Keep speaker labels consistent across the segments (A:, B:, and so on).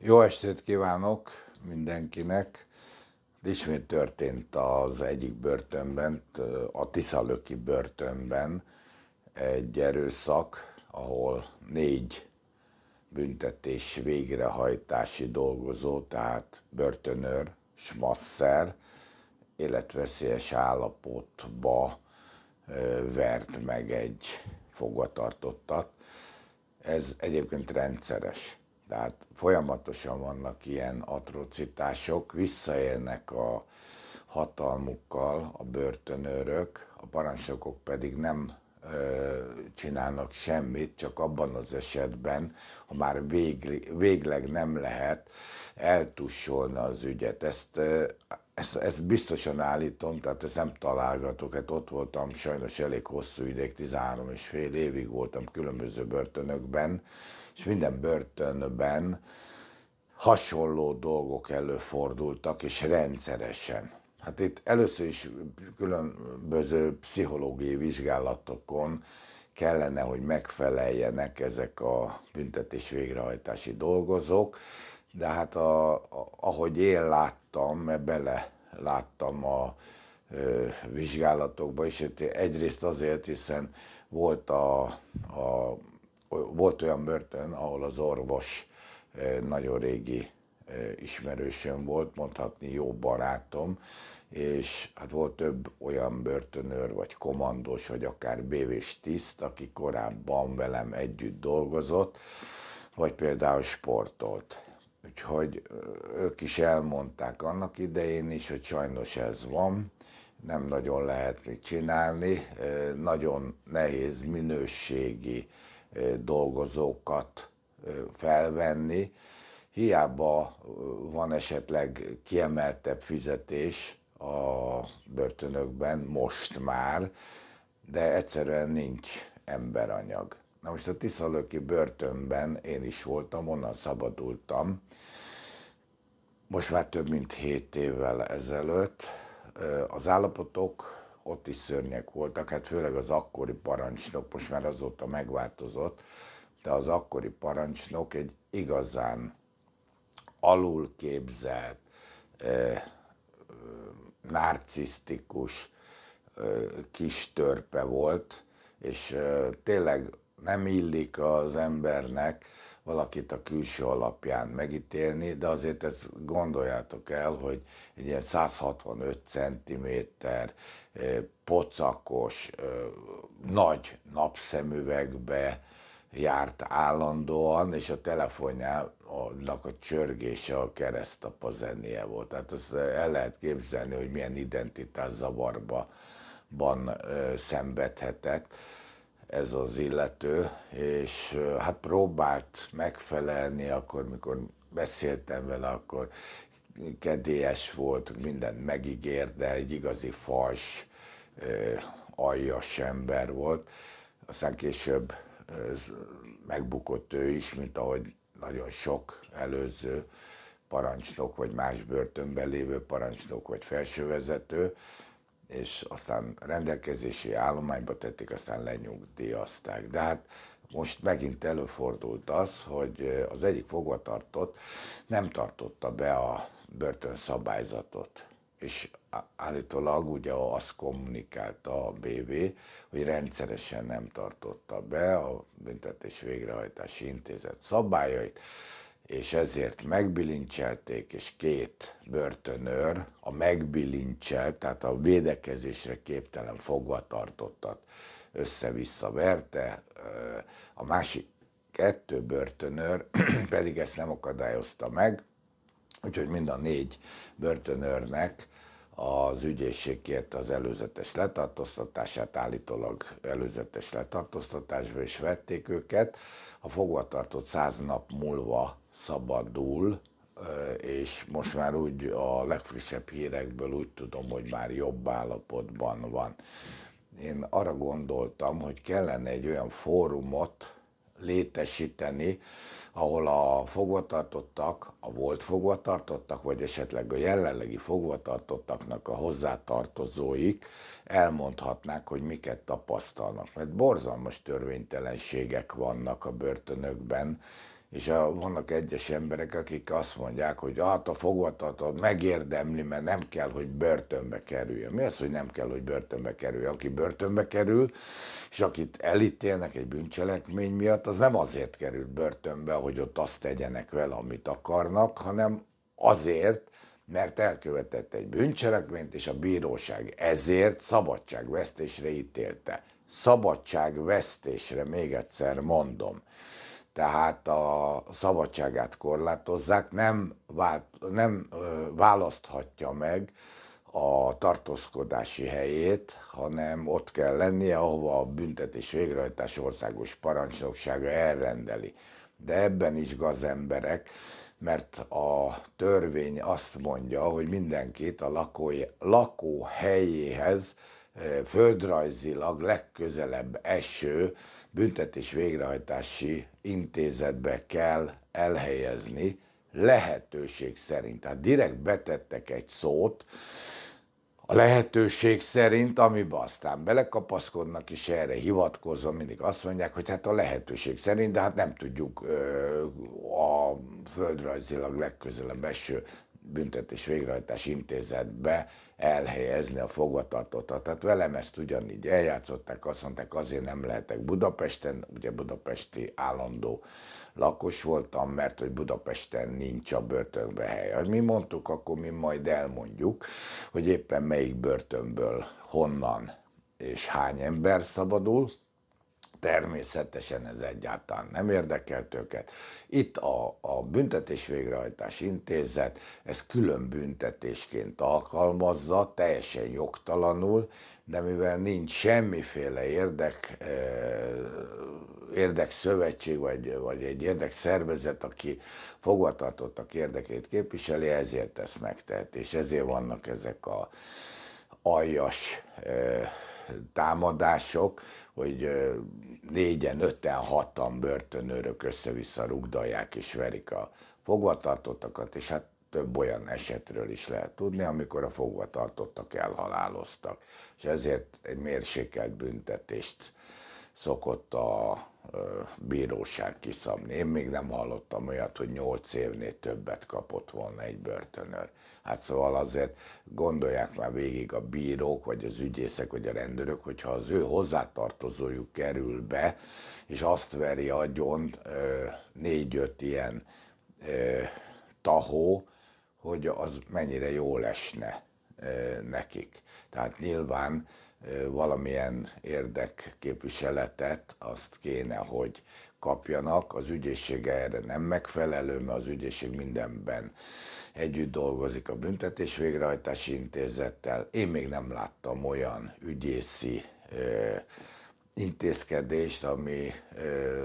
A: Jó estét kívánok mindenkinek! Ismét történt az egyik börtönben, a Tiszalöki börtönben egy erőszak, ahol négy büntetés végrehajtási dolgozó, tehát börtönőr, smasszer, életveszélyes állapotba vert meg egy fogvatartottat. Ez egyébként rendszeres tehát folyamatosan vannak ilyen atrocitások, visszaélnek a hatalmukkal a börtönőrök, a parancsnokok pedig nem ö, csinálnak semmit, csak abban az esetben, ha már végli, végleg nem lehet eltussolni az ügyet. Ezt ö, ezt, ezt biztosan állítom, tehát ezt nem találgatok. Hát ott voltam sajnos elég hosszú ideig, 13 és fél évig voltam különböző börtönökben, és minden börtönben hasonló dolgok előfordultak, és rendszeresen. Hát itt először is különböző pszichológiai vizsgálatokon kellene, hogy megfeleljenek ezek a büntetés végrehajtási dolgozók, de hát a, a, ahogy én láttam, mert bele láttam a ö, vizsgálatokba, és egyrészt azért, hiszen volt a, a volt olyan börtön, ahol az orvos eh, nagyon régi eh, ismerősöm volt, mondhatni jó barátom, és hát volt több olyan börtönőr, vagy komandós, vagy akár bévés tiszt, aki korábban velem együtt dolgozott, vagy például sportolt. Úgyhogy eh, ők is elmondták annak idején is, hogy sajnos ez van, nem nagyon lehet mit csinálni, nagyon nehéz minőségi dolgozókat felvenni. Hiába van esetleg kiemeltebb fizetés a börtönökben most már, de egyszerűen nincs emberanyag. Na most a Tiszalöki börtönben én is voltam, onnan szabadultam. Most már több mint 7 évvel ezelőtt. Az állapotok ott is szörnyek voltak, hát főleg az akkori parancsnok, most már azóta megváltozott, de az akkori parancsnok egy igazán alulképzelt, eh, narcisztikus eh, kis törpe volt, és eh, tényleg nem illik az embernek, valakit a külső alapján megítélni, de azért ezt gondoljátok el, hogy egy ilyen 165 cm pocakos, nagy napszemüvegbe járt állandóan, és a telefonjának a csörgése a keresztapa zenéje volt. Tehát azt el lehet képzelni, hogy milyen identitás zavarban szenvedhetett ez az illető, és hát próbált megfelelni, akkor mikor beszéltem vele, akkor kedélyes volt, mindent megígért, de egy igazi fals, aljas ember volt. Aztán később megbukott ő is, mint ahogy nagyon sok előző parancsnok, vagy más börtönben lévő parancsnok, vagy felsővezető, és aztán rendelkezési állományba tették, aztán lenyugdíjazták. De hát most megint előfordult az, hogy az egyik fogvatartott nem tartotta be a börtön szabályzatot. És állítólag ugye azt kommunikálta a BB, hogy rendszeresen nem tartotta be a büntetés végrehajtási intézet szabályait, és ezért megbilincselték, és két börtönőr a megbilincselt, tehát a védekezésre képtelen fogvatartottat össze-vissza verte, a másik kettő börtönőr pedig ezt nem akadályozta meg, úgyhogy mind a négy börtönőrnek az ügyészségkért az előzetes letartóztatását, állítólag előzetes letartóztatásba is vették őket. A fogvatartott száz nap múlva szabadul, és most már úgy a legfrissebb hírekből úgy tudom, hogy már jobb állapotban van. Én arra gondoltam, hogy kellene egy olyan fórumot létesíteni, ahol a fogvatartottak, a volt fogvatartottak, vagy esetleg a jelenlegi fogvatartottaknak a hozzátartozóik elmondhatnák, hogy miket tapasztalnak. Mert borzalmas törvénytelenségek vannak a börtönökben, és a, vannak egyes emberek, akik azt mondják, hogy hát a fogvatartott megérdemli, mert nem kell, hogy börtönbe kerüljön. Mi az, hogy nem kell, hogy börtönbe kerüljön? Aki börtönbe kerül, és akit elítélnek egy bűncselekmény miatt, az nem azért került börtönbe, hogy ott azt tegyenek vele, amit akarnak, hanem azért, mert elkövetett egy bűncselekményt, és a bíróság ezért szabadságvesztésre ítélte. Szabadságvesztésre, még egyszer mondom tehát a szabadságát korlátozzák, nem, vált, nem választhatja meg a tartózkodási helyét, hanem ott kell lennie, ahova a büntetés végrehajtás országos parancsnoksága elrendeli. De ebben is gazemberek, mert a törvény azt mondja, hogy mindenkit a lakói, lakóhelyéhez földrajzilag legközelebb eső büntetés végrehajtási intézetbe kell elhelyezni lehetőség szerint. Tehát direkt betettek egy szót, a lehetőség szerint, amiben aztán belekapaszkodnak, és erre hivatkozva mindig azt mondják, hogy hát a lehetőség szerint, de hát nem tudjuk ö, a földrajzilag legközelebb eső büntetés végrehajtás intézetbe elhelyezni a fogvatartottat. Tehát velem ezt ugyanígy eljátszották, azt mondták, azért nem lehetek Budapesten, ugye budapesti állandó lakos voltam, mert hogy Budapesten nincs a börtönbe hely. Mi mondtuk, akkor mi majd elmondjuk, hogy éppen melyik börtönből, honnan és hány ember szabadul, Természetesen ez egyáltalán nem érdekelt őket. Itt a, a büntetés végrehajtás intézet ez külön büntetésként alkalmazza, teljesen jogtalanul, de mivel nincs semmiféle érdek, eh, érdekszövetség vagy, vagy egy érdekszervezet, aki fogvatartottak érdekét képviseli, ezért ezt megtehet, és ezért vannak ezek a aljas eh, támadások, hogy négyen, öten, hatan börtönőrök össze-vissza rugdalják és verik a fogvatartottakat, és hát több olyan esetről is lehet tudni, amikor a fogvatartottak elhaláloztak, és ezért egy mérsékelt büntetést szokott a bíróság kiszabni. Én még nem hallottam olyat, hogy 8 évnél többet kapott volna egy börtönőr. Hát szóval azért gondolják már végig a bírók, vagy az ügyészek, vagy a rendőrök, hogyha az ő hozzátartozójuk kerül be, és azt veri agyon négy-öt ilyen tahó, hogy az mennyire jó lesne nekik. Tehát nyilván valamilyen érdekképviseletet azt kéne, hogy kapjanak. Az ügyészség erre nem megfelelő, mert az ügyészség mindenben együtt dolgozik a büntetés végrehajtási intézettel. Én még nem láttam olyan ügyészi intézkedést, ami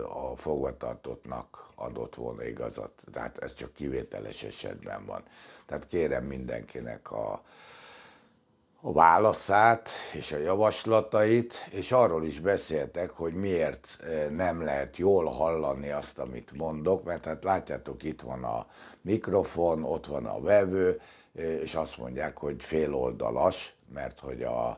A: a fogvatartottnak adott volna igazat. Tehát ez csak kivételes esetben van. Tehát kérem mindenkinek a a válaszát és a javaslatait, és arról is beszéltek, hogy miért eh, nem lehet jól hallani azt, amit mondok, mert hát látjátok, itt van a mikrofon, ott van a vevő, eh, és azt mondják, hogy féloldalas, mert hogy a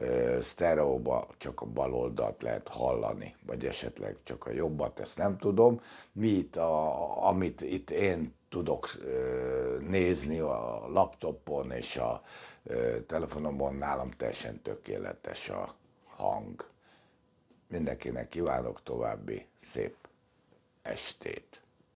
A: eh, sztereóba csak a bal oldalt lehet hallani, vagy esetleg csak a jobbat, ezt nem tudom. Mi itt, a, amit itt én tudok nézni a laptopon és a telefonomon, nálam teljesen tökéletes a hang. Mindenkinek kívánok további szép estét!